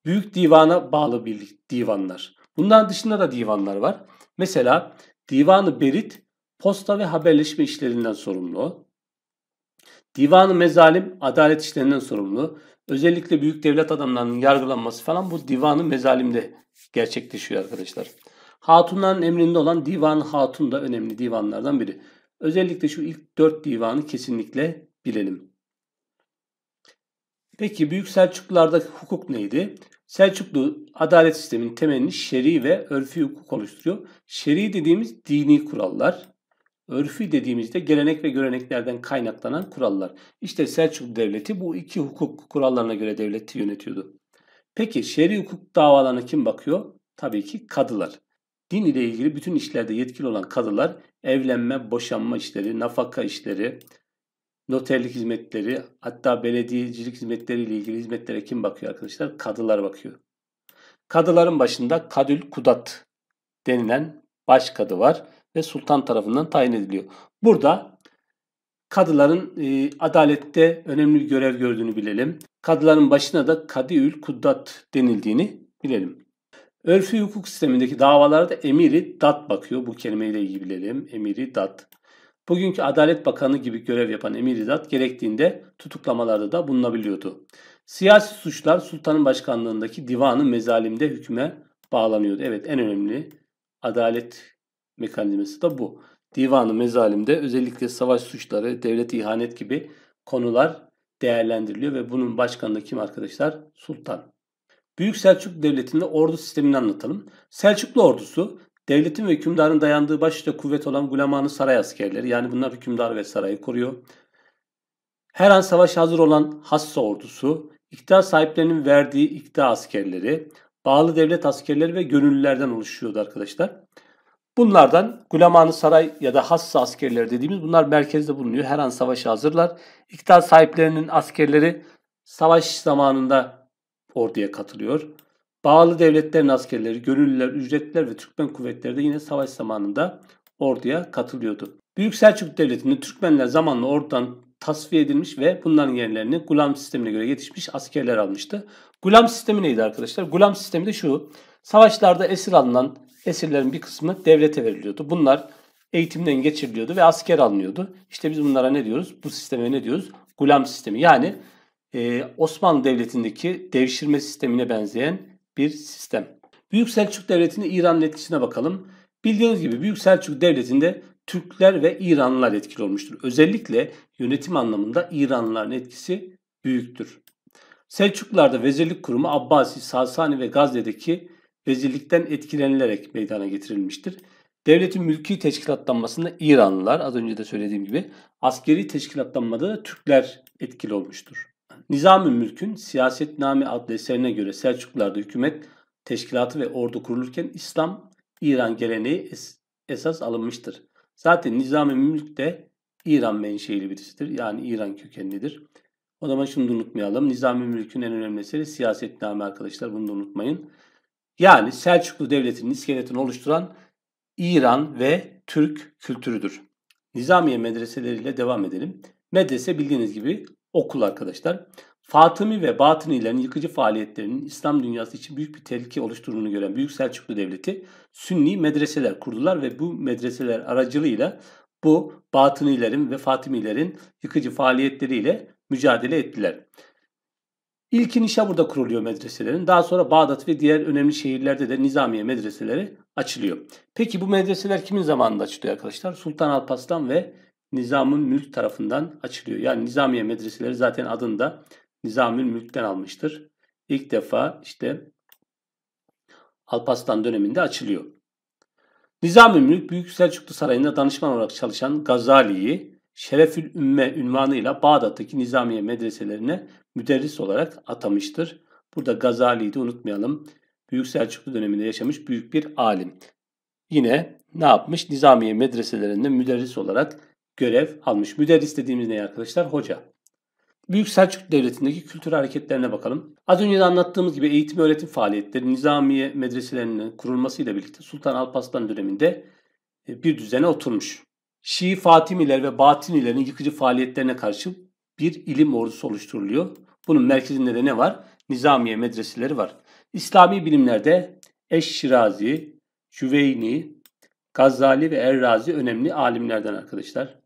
büyük divana bağlı bir divanlar. Bundan dışında da divanlar var. Mesela divanı berit posta ve haberleşme işlerinden sorumlu. Divanı mezalim adalet işlerinden sorumlu. Özellikle büyük devlet adamlarının yargılanması falan bu divanı mezalimde gerçekleşiyor arkadaşlar. Hatunların emrinde olan divan hatun da önemli divanlardan biri. Özellikle şu ilk dört divanı kesinlikle bilelim. Peki Büyük Selçuklularda hukuk neydi? Selçuklu adalet sisteminin temelini şer'i ve örfi hukuk oluşturuyor. Şer'i dediğimiz dini kurallar, Örfü dediğimizde gelenek ve göreneklerden kaynaklanan kurallar. İşte Selçuklu Devleti bu iki hukuk kurallarına göre devleti yönetiyordu. Peki şer'i hukuk davalarına kim bakıyor? Tabii ki kadılar. Din ile ilgili bütün işlerde yetkili olan kadılar evlenme, boşanma işleri, nafaka işleri, noterlik hizmetleri, hatta belediyecilik hizmetleri ile ilgili hizmetlere kim bakıyor arkadaşlar? Kadılar bakıyor. Kadıların başında kadül kudat denilen baş kadı var ve sultan tarafından tayin ediliyor. Burada kadıların e, adalette önemli bir görev gördüğünü bilelim. Kadıların başına da kadiül kuddat denildiğini bilelim. Örfü hukuk sistemindeki davalarda emiri dat bakıyor. Bu kelimeyle ilgili bilelim. Emiri dat. Bugünkü Adalet Bakanı gibi görev yapan emiri dat gerektiğinde tutuklamalarda da bulunabiliyordu. Siyasi suçlar sultanın başkanlığındaki Divan'ın mezalimde hüküme bağlanıyordu. Evet en önemli adalet mekanizması da bu. Divanı mezalimde özellikle savaş suçları, devlet ihanet gibi konular değerlendiriliyor ve bunun başkanı da kim arkadaşlar? Sultan. Büyük Selçuk Devleti'nde ordu sistemini anlatalım. Selçuklu ordusu devletin ve hükümdarın dayandığı başlıca kuvvet olan Gulamanı saray askerleri yani bunlar hükümdar ve sarayı koruyor. Her an savaş hazır olan Hassa ordusu, iktidar sahiplerinin verdiği iktidar askerleri, bağlı devlet askerleri ve gönüllülerden oluşuyordu arkadaşlar. Bunlardan Gülemanı Saray ya da Hassa askerleri dediğimiz bunlar merkezde bulunuyor. Her an savaşa hazırlar. İktidar sahiplerinin askerleri savaş zamanında orduya katılıyor. Bağlı devletlerin askerleri, gönüllüler, ücretliler ve Türkmen kuvvetleri de yine savaş zamanında orduya katılıyordu. Büyük Selçuk Devleti'nde Türkmenler zamanla ordudan tasfiye edilmiş ve bunların yerlerini gulam sistemine göre yetişmiş askerler almıştı. Gulam sistemi neydi arkadaşlar? Gulam sistemi de şu. Savaşlarda esir alınan esirlerin bir kısmı devlete veriliyordu. Bunlar eğitimden geçiriliyordu ve asker alınıyordu. İşte biz bunlara ne diyoruz? Bu sisteme ne diyoruz? Gulam sistemi. Yani e, Osmanlı Devleti'ndeki devşirme sistemine benzeyen bir sistem. Büyük Selçuk Devleti'nin İran'ın etkisine bakalım. Bildiğiniz gibi Büyük Selçuk Devleti'nde Türkler ve İranlılar etkili olmuştur. Özellikle yönetim anlamında İranlıların etkisi büyüktür. Selçuklarda vezirlik kurumu Abbasi, Sasani ve Gazze'deki rezillikten etkilenilerek meydana getirilmiştir. Devletin mülki teşkilatlanmasında İranlılar az önce de söylediğim gibi askeri teşkilatlanmada da Türkler etkili olmuştur. Nizami Mülk'ün Siyasetname adlı eserine göre Selçuklularda hükümet teşkilatı ve ordu kurulurken İslam İran geleneği es- esas alınmıştır. Zaten Nizami Mülk de İran menşeili birisidir. Yani İran kökenlidir. O zaman şunu da unutmayalım. Nizami Mülk'ün en önemli eseri Siyasetname arkadaşlar. Bunu da unutmayın. Yani Selçuklu Devleti'nin iskeletini oluşturan İran ve Türk kültürüdür. Nizamiye medreseleriyle devam edelim. Medrese bildiğiniz gibi okul arkadaşlar. Fatımi ve Batınilerin yıkıcı faaliyetlerinin İslam dünyası için büyük bir tehlike oluşturduğunu gören Büyük Selçuklu Devleti Sünni medreseler kurdular ve bu medreseler aracılığıyla bu Batınilerin ve Fatimilerin yıkıcı faaliyetleriyle mücadele ettiler. İlk işe burada kuruluyor medreselerin. Daha sonra Bağdat ve diğer önemli şehirlerde de Nizamiye medreseleri açılıyor. Peki bu medreseler kimin zamanında açılıyor arkadaşlar? Sultan Alparslan ve Nizam'ın Mülk tarafından açılıyor. Yani Nizamiye medreseleri zaten adında Nizam'ın Mülk'ten almıştır. İlk defa işte Alparslan döneminde açılıyor. Nizamül Mülk Büyük Selçuklu Sarayı'nda danışman olarak çalışan Gazali'yi Şerefül Ümme ünvanıyla Bağdat'taki Nizamiye medreselerine müderris olarak atamıştır. Burada Gazali'yi de unutmayalım. Büyük Selçuklu döneminde yaşamış büyük bir alim. Yine ne yapmış? Nizamiye medreselerinde müderris olarak görev almış. Müderris dediğimiz ne arkadaşlar? Hoca. Büyük Selçuk Devleti'ndeki kültür hareketlerine bakalım. Az önce de anlattığımız gibi eğitim öğretim faaliyetleri Nizamiye medreselerinin kurulmasıyla birlikte Sultan Alparslan döneminde e, bir düzene oturmuş. Şii Fatimiler ve Batinilerin yıkıcı faaliyetlerine karşı bir ilim ordusu oluşturuluyor. Bunun merkezinde de ne var? Nizamiye medreseleri var. İslami bilimlerde eş Cüveyni, Gazali ve Errazi önemli alimlerden arkadaşlar.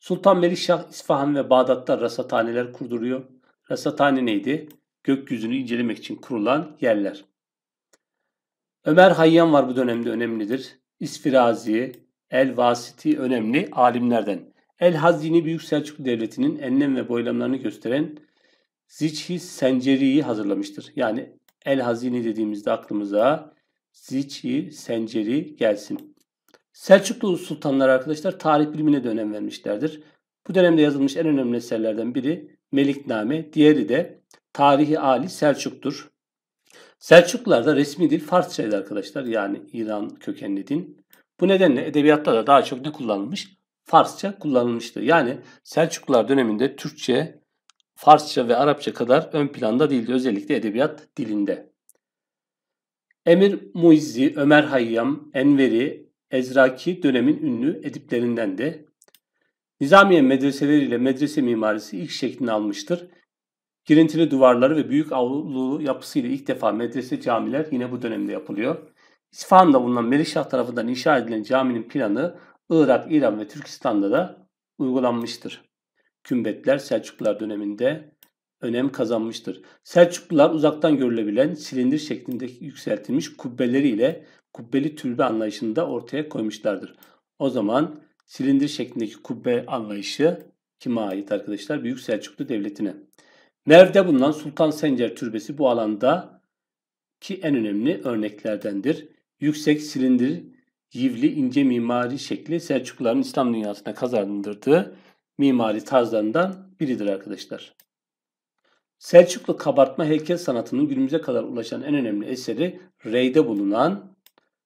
Sultan Melikşah İsfahan ve Bağdat'ta rasathaneler kurduruyor. Rasathane neydi? Gökyüzünü incelemek için kurulan yerler. Ömer Hayyan var bu dönemde önemlidir. İsfirazi, El-Vasiti önemli alimlerden. El-Hazini Büyük Selçuklu Devleti'nin enlem ve boylamlarını gösteren Zichi Senceri'yi hazırlamıştır. Yani El-Hazini dediğimizde aklımıza Zichi Senceri gelsin. Selçuklu Sultanlar arkadaşlar tarih bilimine de önem vermişlerdir. Bu dönemde yazılmış en önemli eserlerden biri Melikname, diğeri de Tarihi Ali Selçuk'tur. Selçuklularda resmi dil Farsçaydı arkadaşlar. Yani İran kökenli din. Bu nedenle edebiyatta da daha çok ne kullanılmış? Farsça kullanılmıştı. Yani Selçuklular döneminde Türkçe, Farsça ve Arapça kadar ön planda değildi özellikle edebiyat dilinde. Emir Muizzi, Ömer Hayyam, Enveri, Ezraki dönemin ünlü ediplerinden de Nizamiye medreseleriyle medrese mimarisi ilk şeklini almıştır. Girintili duvarları ve büyük avlu yapısıyla ilk defa medrese camiler yine bu dönemde yapılıyor. İsfahan'da bulunan Melikşah tarafından inşa edilen caminin planı Irak, İran ve Türkistan'da da uygulanmıştır. Kümbetler Selçuklular döneminde önem kazanmıştır. Selçuklular uzaktan görülebilen silindir şeklinde yükseltilmiş kubbeleriyle kubbeli türbe anlayışını da ortaya koymuşlardır. O zaman silindir şeklindeki kubbe anlayışı kime ait arkadaşlar? Büyük Selçuklu Devleti'ne. Merv'de bulunan Sultan Sencer Türbesi bu alanda ki en önemli örneklerdendir yüksek silindir yivli ince mimari şekli Selçukluların İslam dünyasına kazandırdığı mimari tarzlarından biridir arkadaşlar. Selçuklu kabartma heykel sanatının günümüze kadar ulaşan en önemli eseri Rey'de bulunan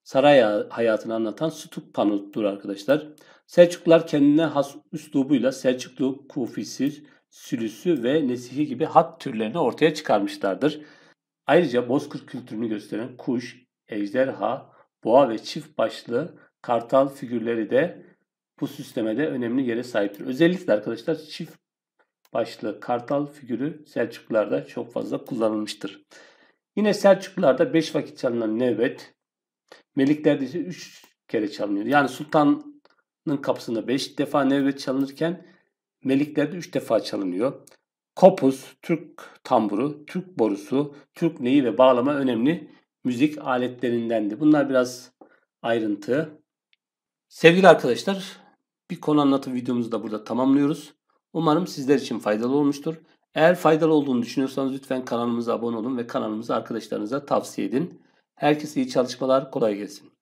saray hayatını anlatan Stup panodur arkadaşlar. Selçuklular kendine has üslubuyla Selçuklu kufisi, sülüsü ve nesihi gibi hat türlerini ortaya çıkarmışlardır. Ayrıca bozkır kültürünü gösteren kuş, ejderha, boğa ve çift başlı kartal figürleri de bu süslemede önemli yere sahiptir. Özellikle arkadaşlar çift başlı kartal figürü Selçuklularda çok fazla kullanılmıştır. Yine Selçuklularda 5 vakit çalınan nevbet, Meliklerde ise 3 kere çalınıyor. Yani sultanın kapısında 5 defa nevbet çalınırken Meliklerde 3 defa çalınıyor. Kopuz, Türk tamburu, Türk borusu, Türk neyi ve bağlama önemli müzik aletlerindendi. Bunlar biraz ayrıntı. Sevgili arkadaşlar, bir konu anlatım videomuzu da burada tamamlıyoruz. Umarım sizler için faydalı olmuştur. Eğer faydalı olduğunu düşünüyorsanız lütfen kanalımıza abone olun ve kanalımızı arkadaşlarınıza tavsiye edin. Herkese iyi çalışmalar, kolay gelsin.